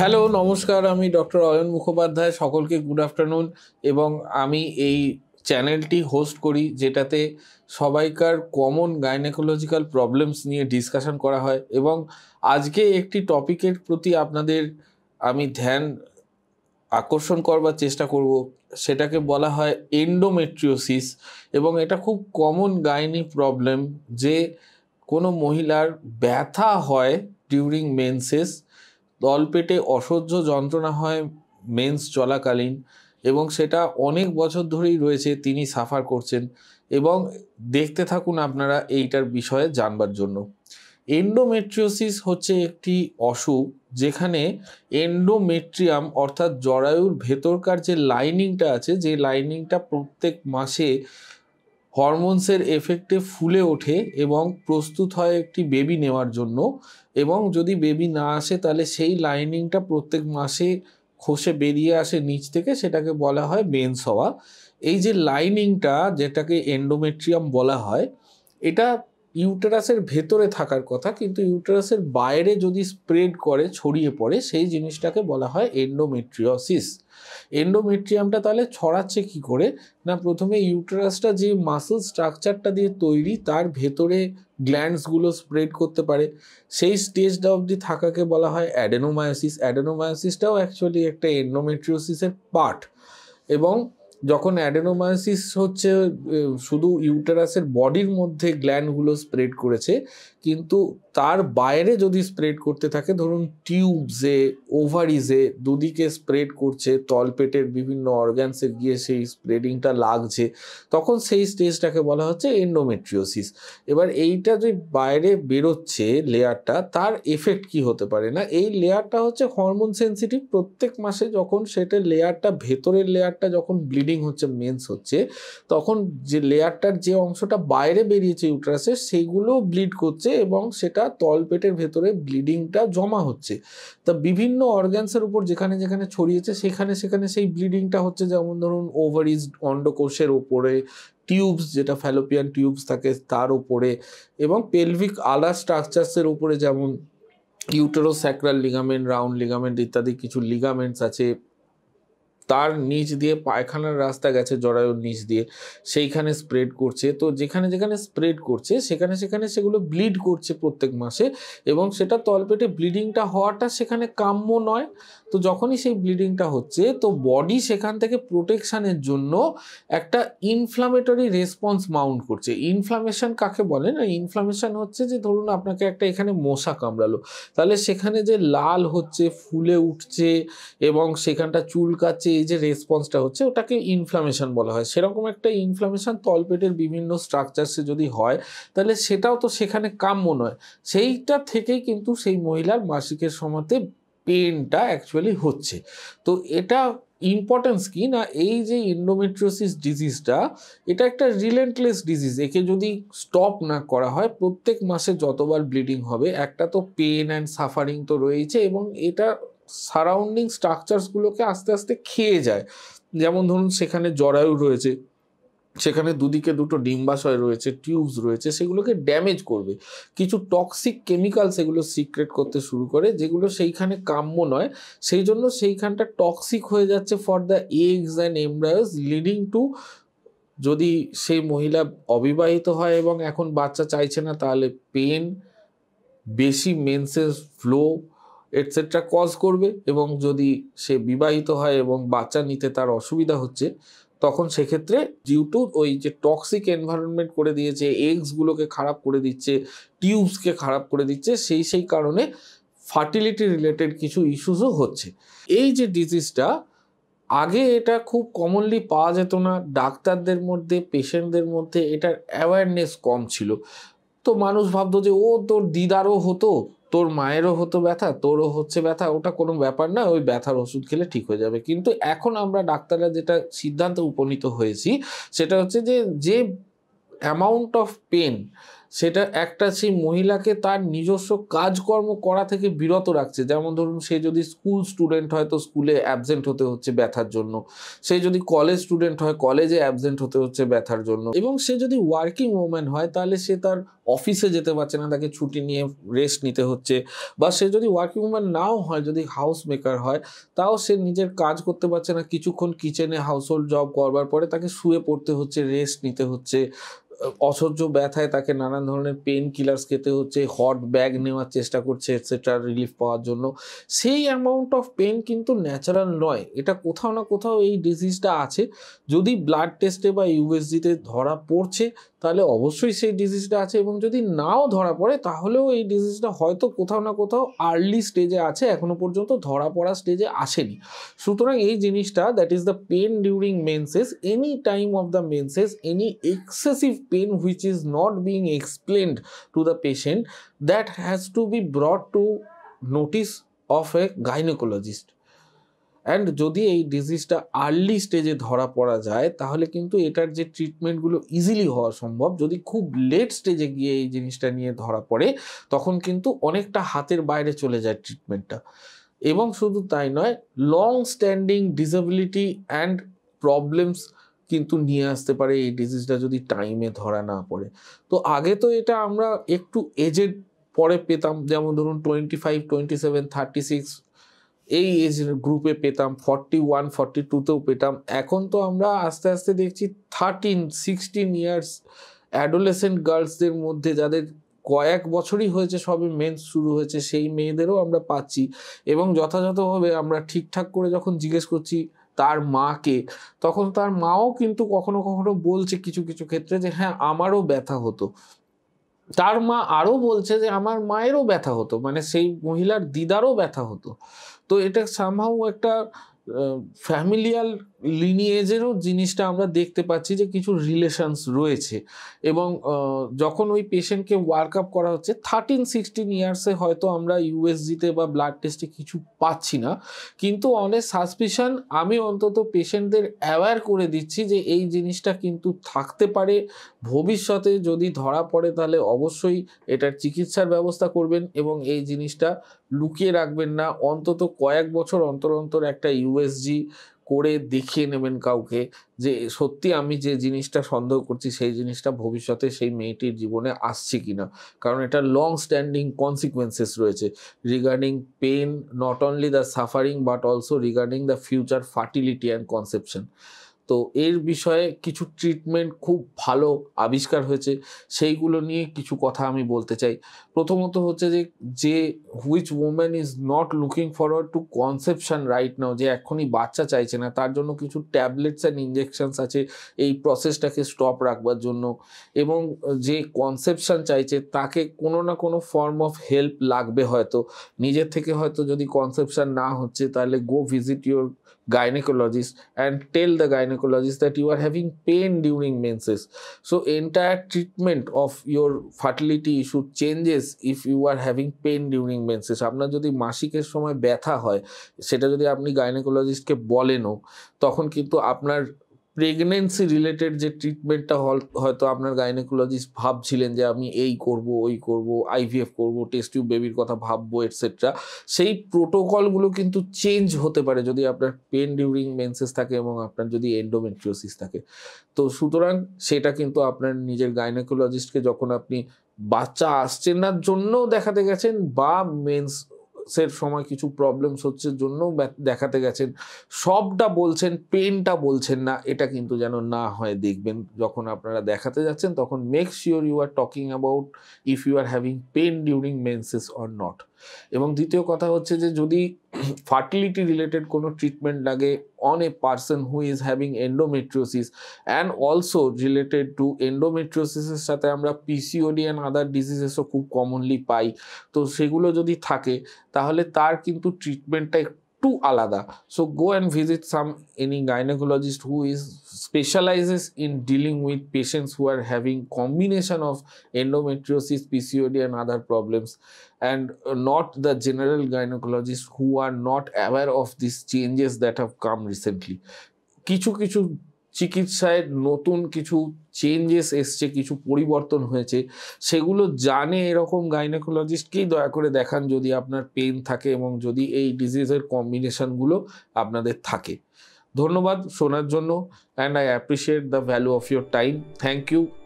Hello নমস্কার আমি doctor Ayan Mukhopadhyay সকলকে গুড আফটারনুন এবং আমি এই চ্যানেলটি হোস্ট করি যেটাতে সবাইকার কমন গাইনেকোলজিক্যাল প্রবলেমস নিয়ে ডিসকাশন করা হয় এবং আজকে একটি টপিকের প্রতি আপনাদের আমি ধ্যান আকর্ষণ করবার চেষ্টা করব সেটাকে বলা হয় এন্ডোমেট্রিওসিস এবং এটা খুব কমন গাইনি প্রবলেম যে কোনো মহিলার ব্যথা হয় ডিউরিং মেনসেস পেটে অসহ্য যন্ত্রণা হয় মেন্স চলাকালীন এবং সেটা অনেক বছর ধরেই রয়েছে তিনি সাফার করছেন এবং দেখতে থাকুন আপনারা এইটার বিষয়ে জানবার জন্য এন্ডোমেট্রিওসিস হচ্ছে একটি অসুখ যেখানে এন্ডোমেট্রিয়াম অর্থাৎ জরায়ুর ভেতরকার যে লাইনিংটা আছে যে লাইনিংটা প্রত্যেক মাসে হরমোনসের এফেক্টে ফুলে ওঠে এবং প্রস্তুত হয় একটি বেবি নেওয়ার জন্য এবং যদি বেবি না আসে তাহলে সেই লাইনিংটা প্রত্যেক মাসে খসে বেরিয়ে আসে নিচ থেকে সেটাকে বলা হয় বেন্স হওয়া এই যে লাইনিংটা যেটাকে এন্ডোমেট্রিয়াম বলা হয় এটা ইউটারাসের ভেতরে থাকার কথা কিন্তু ইউটেরাসের বাইরে যদি স্প্রেড করে ছড়িয়ে পড়ে সেই জিনিসটাকে বলা হয় এন্ডোমেট্রিওসিস এন্ডোমেট্রিয়ামটা তাহলে ছড়াচ্ছে কি করে না প্রথমে ইউটেরাসটা যে মাসেল স্ট্রাকচারটা দিয়ে তৈরি তার ভেতরে গ্ল্যান্ডসগুলো স্প্রেড করতে পারে সেই স্টেজটা অবধি থাকাকে বলা হয় অ্যাডেনোমায়োসিস অ্যাডেনোমায়োসিসটাও অ্যাকচুয়ালি একটা এন্ডোমেট্রিওসিসের পার্ট এবং যখন অ্যাডেনোমাইসিস হচ্ছে শুধু ইউটেরাসের বডির মধ্যে গ্ল্যান্ডগুলো স্প্রেড করেছে কিন্তু তার বাইরে যদি স্প্রেড করতে থাকে ধরুন টিউবসে ওভারিজে দুদিকে স্প্রেড করছে তলপেটের বিভিন্ন অর্গ্যানসে গিয়ে সেই স্প্রেডিংটা লাগছে তখন সেই স্টেজটাকে বলা হচ্ছে এন্ডোমেট্রিওসিস এবার এইটা যে বাইরে বেরোচ্ছে লেয়ারটা তার এফেক্ট কি হতে পারে না এই লেয়ারটা হচ্ছে হরমোন সেন্সিটিভ প্রত্যেক মাসে যখন সেটা লেয়ারটা ভেতরের লেয়ারটা যখন ব্লিডিং হচ্ছে মেন্স হচ্ছে তখন যে লেয়ারটার যে অংশটা বাইরে বেরিয়েছে ইউট্রাসের সেগুলো ব্লিড করছে এবং সেটা তলপেটের ভেতরে ব্লিডিংটা জমা হচ্ছে তা বিভিন্ন অর্গ্যানসের উপর যেখানে যেখানে ছড়িয়েছে সেখানে সেখানে সেই ব্লিডিংটা হচ্ছে যেমন ধরুন ওভারিজ অন্ডকোষের ওপরে টিউবস যেটা ফ্যালোপিয়ান টিউবস থাকে তার ওপরে এবং পেলভিক আলা স্ট্রাকচার্সের উপরে যেমন ইউটেরোস্যাক্রাল লিগামেন্ট রাউন্ড লিগামেন্ট ইত্যাদি কিছু লিগামেন্টস আছে তার নিচ দিয়ে পায়খানার রাস্তা গেছে জরায়ুর নিচ দিয়ে সেইখানে স্প্রেড করছে তো যেখানে যেখানে স্প্রেড করছে সেখানে সেখানে সেগুলো ব্লিড করছে প্রত্যেক মাসে এবং সেটা তলপেটে ব্লিডিংটা হওয়াটা সেখানে কাম্য নয় তো যখনই সেই ব্লিডিংটা হচ্ছে তো বডি সেখান থেকে প্রোটেকশানের জন্য একটা ইনফ্লামেটরি রেসপন্স মাউন্ট করছে ইনফ্লামেশন কাকে বলে না ইনফ্লামেশন হচ্ছে যে ধরুন আপনাকে একটা এখানে মশা কামড়ালো তাহলে সেখানে যে লাল হচ্ছে ফুলে উঠছে এবং সেখানটা চুলকাচ্ছে এই যে রেসপন্সটা হচ্ছে ওটাকে ইনফ্লামেশন বলা হয় সেরকম একটা ইনফ্লামেশন তলপেটের বিভিন্ন স্ট্রাকচারসে যদি হয় তাহলে সেটাও তো সেখানে কাম্য নয় সেইটা থেকেই কিন্তু সেই মহিলার মাসিকের সময়তে পেনটা অ্যাকচুয়ালি হচ্ছে তো এটা ইম্পর্টেন্স কি না এই যে ইন্ডোমেট্রিওসিস ডিজিজটা এটা একটা রিলেন্টলেস ডিজিজ একে যদি স্টপ না করা হয় প্রত্যেক মাসে যতবার ব্লিডিং হবে একটা তো পেন অ্যান্ড সাফারিং তো রয়েছে এবং এটা সারাউন্ডিং স্ট্রাকচারসগুলোকে আস্তে আস্তে খেয়ে যায় যেমন ধরুন সেখানে জরায়ু রয়েছে সেখানে দুদিকে দুটো ডিম্বাশয় রয়েছে টিউবস রয়েছে সেগুলোকে ড্যামেজ করবে কিছু টক্সিক কেমিক্যাল সেগুলো সিক্রেট করতে শুরু করে যেগুলো সেইখানে কাম্য নয় সেই জন্য সেইখানটা টক্সিক হয়ে যাচ্ছে for the eggs and embryos leading to যদি সেই মহিলা অবিবাহিত হয় এবং এখন বাচ্চা চাইছে না তাহলে পেন বেশি মেনসেস ফ্লো এটসেট্রা কজ করবে এবং যদি সে বিবাহিত হয় এবং বাচ্চা নিতে তার অসুবিধা হচ্ছে তখন সেক্ষেত্রে টু ওই যে টক্সিক এনভায়রনমেন্ট করে দিয়েছে এগসগুলোকে খারাপ করে দিচ্ছে টিউবসকে খারাপ করে দিচ্ছে সেই সেই কারণে ফার্টিলিটি রিলেটেড কিছু ইস্যুসও হচ্ছে এই যে ডিজিজটা আগে এটা খুব কমনলি পাওয়া যেত না ডাক্তারদের মধ্যে পেশেন্টদের মধ্যে এটার অ্যাওয়ারনেস কম ছিল তো মানুষ ভাবতো যে ও তোর দিদারও হতো তোর মায়েরও হতো ব্যথা তোরও হচ্ছে ব্যথা ওটা কোনো ব্যাপার না ওই ব্যথার ওষুধ খেলে ঠিক হয়ে যাবে কিন্তু এখন আমরা ডাক্তাররা যেটা সিদ্ধান্তে উপনীত হয়েছি সেটা হচ্ছে যে যে অ্যামাউন্ট অফ পেন সেটা একটা সেই মহিলাকে তার নিজস্ব কাজকর্ম করা থেকে বিরত রাখছে যেমন ধরুন সে যদি স্কুল স্টুডেন্ট হয় তো স্কুলে অ্যাবসেন্ট হতে হচ্ছে ব্যথার জন্য সে যদি কলেজ স্টুডেন্ট হয় কলেজে অ্যাবসেন্ট হতে হচ্ছে ব্যথার জন্য এবং সে যদি ওয়ার্কিং ওম্যান হয় তাহলে সে তার অফিসে যেতে পারছে না তাকে ছুটি নিয়ে রেস্ট নিতে হচ্ছে বা সে যদি ওয়ার্কিং ওম্যান নাও হয় যদি হাউস মেকার হয় তাও সে নিজের কাজ করতে পারছে না কিছুক্ষণ কিচেনে হাউসহোল্ড জব করবার পরে তাকে শুয়ে পড়তে হচ্ছে রেস্ট নিতে হচ্ছে অসহ্য ব্যথায় তাকে নানান ধরনের পেন কিলার্স খেতে হচ্ছে হট ব্যাগ নেওয়ার চেষ্টা করছে এটসেট্রা রিলিফ পাওয়ার জন্য সেই অ্যামাউন্ট অফ পেন কিন্তু ন্যাচারাল নয় এটা কোথাও না কোথাও এই ডিজিজটা আছে যদি ব্লাড টেস্টে বা ইউএসজিতে ধরা পড়ছে তাহলে অবশ্যই সেই ডিজিজটা আছে এবং যদি নাও ধরা পড়ে তাহলেও এই ডিজিজটা হয়তো কোথাও না কোথাও আর্লি স্টেজে আছে এখনো পর্যন্ত ধরা পড়া স্টেজে আসেনি সুতরাং এই জিনিসটা that is the pain during menses any time of the menses any excessive pain which is not being explained to the patient that has to be brought to notice of a gynaecologist and যদি এই ডিজিজটা early স্টেজে ধরা পড়া যায় তাহলে কিন্তু এটার যে ট্রিটমেন্টগুলো ইজিলি হওয়া সম্ভব যদি খুব লেট স্টেজে গিয়ে এই জিনিসটা নিয়ে ধরা পড়ে তখন কিন্তু অনেকটা হাতের বাইরে চলে যায় ট্রিটমেন্টটা এবং শুধু তাই নয় long standing disability and problems কিন্তু নিয়ে আসতে পারে এই ডিজিজটা যদি টাইমে ধরা না পড়ে তো আগে তো এটা আমরা একটু এজেড পরে পেতাম যেমন ধরুন twenty five twenty seven thirty six এই এজ গ্রুপে পেতাম ফর্টি ওয়ান ফর্টি টুতেও পেতাম এখন তো আমরা আস্তে আস্তে দেখছি থার্টিন সিক্সটিন ইয়ার্স অ্যাডোলেসেন্ট গার্লসদের মধ্যে যাদের কয়েক বছরই হয়েছে সবে মেন শুরু হয়েছে সেই মেয়েদেরও আমরা পাচ্ছি এবং যথাযথভাবে আমরা ঠিকঠাক করে যখন জিজ্ঞেস করছি তার মাকে তখন তার মাও কিন্তু কখনো কখনো বলছে কিছু কিছু ক্ষেত্রে যে হ্যাঁ আমারও ব্যথা হতো তার মা আরও বলছে যে আমার মায়েরও ব্যথা হতো মানে সেই মহিলার দিদারও ব্যথা হতো তো এটা সামহাউ একটা ফ্যামিলিয়াল লিনিয়েজেরও জিনিসটা আমরা দেখতে পাচ্ছি যে কিছু রিলেশনস রয়েছে এবং যখন ওই পেশেন্টকে ওয়ার্ক আপ করা হচ্ছে থার্টিন সিক্সটিন ইয়ার্সে হয়তো আমরা ইউএসজিতে বা ব্লাড টেস্টে কিছু পাচ্ছি না কিন্তু অনেক সাসপিশন আমি অন্তত পেশেন্টদের অ্যাওয়্যার করে দিচ্ছি যে এই জিনিসটা কিন্তু থাকতে পারে ভবিষ্যতে যদি ধরা পড়ে তাহলে অবশ্যই এটার চিকিৎসার ব্যবস্থা করবেন এবং এই জিনিসটা লুকিয়ে রাখবেন না অন্তত কয়েক বছর অন্তর অন্তর একটা ইউএসজি করে দেখিয়ে নেবেন কাউকে যে সত্যি আমি যে জিনিসটা সন্দেহ করছি সেই জিনিসটা ভবিষ্যতে সেই মেয়েটির জীবনে আসছে কি না কারণ এটা লং স্ট্যান্ডিং কনসিকুয়েন্সেস রয়েছে regarding pain not only the suffering but also regarding the future fertility and conception তো এর বিষয়ে কিছু ট্রিটমেন্ট খুব ভালো আবিষ্কার হয়েছে সেইগুলো নিয়ে কিছু কথা আমি বলতে চাই প্রথমত হচ্ছে যে যে which women is not looking forward to conception right now যে এখনই বাচ্চা চাইছে না তার জন্য কিছু ট্যাবলেটস অ্যান্ড ইঞ্জেকশনস আছে এই প্রসেসটাকে স্টপ রাখবার জন্য এবং যে কনসেপশন চাইছে তাকে কোনো না কোনো ফর্ম অফ হেল্প লাগবে হয়তো নিজের থেকে হয়তো যদি কনসেপশন না হচ্ছে তাহলে go visit your gynecologist and tell the gynecologist that you are having pain during menses so entire treatment of your fertility issue changes if you are having pain during menses আপনার যদি মাসিকের সময় ব্যথা হয় সেটা যদি আপনি গাইনোকোলজিস্টকে বলেনও তখন কিন্তু আপনার প্রেগনেন্সি রিলেটেড যে ট্রিটমেন্টটা হয়তো আপনার গাইনেকোলজিস্ট ভাবছিলেন যে আমি এই করব ওই করব আইভিএফ করব টেস্টিউব বেবির কথা ভাববো এটসেট্রা সেই প্রোটোকলগুলো কিন্তু চেঞ্জ হতে পারে যদি আপনার পেন ডিউরিং মেন্সেস থাকে এবং আপনার যদি এন্ডোমেট্রিওসিস থাকে তো সুতরাং সেটা কিন্তু আপনার নিজের গাইনেকোলজিস্টকে যখন আপনি বাচ্চা আসছেন না জন্যও দেখাতে গেছেন বা মেন্স সের সময় কিছু প্রবলেমস হচ্ছে জন্য দেখাতে গেছেন সবটা বলছেন পেনটা বলছেন না এটা কিন্তু যেন না হয় দেখবেন যখন আপনারা দেখাতে যাচ্ছেন তখন make sure you are talking about if you are having pain during menses or not এবং দ্বিতীয় কথা হচ্ছে যে যদি ফার্টিলিটি রিলেটেড কোনো ট্রিটমেন্ট লাগে on a person who is having endometriosis and also related to এন্ডোমেট্রিওসিসের সাথে আমরা পিসিওডি অ্যান্ড আদার ডিজিজেসও খুব কমনলি পাই তো সেগুলো যদি থাকে তাহলে তার কিন্তু ট্রিটমেন্টটা too alada. So go and visit some any gynecologist who is specializes in dealing with patients who are having combination of endometriosis, PCOD and other problems and not the general gynecologists who are not aware of these changes that have come recently. Kichu kichu চিকিৎসায় নতুন কিছু changes এসছে কিছু পরিবর্তন হয়েছে সেগুলো জানে এরকম গাইনোকোলজিস্টকেই দয়া করে দেখান যদি আপনার পেন থাকে এবং যদি এই ডিজিজের কম্বিনেশানগুলো আপনাদের থাকে ধন্যবাদ শোনার জন্য and I appreciate the value of your time thank you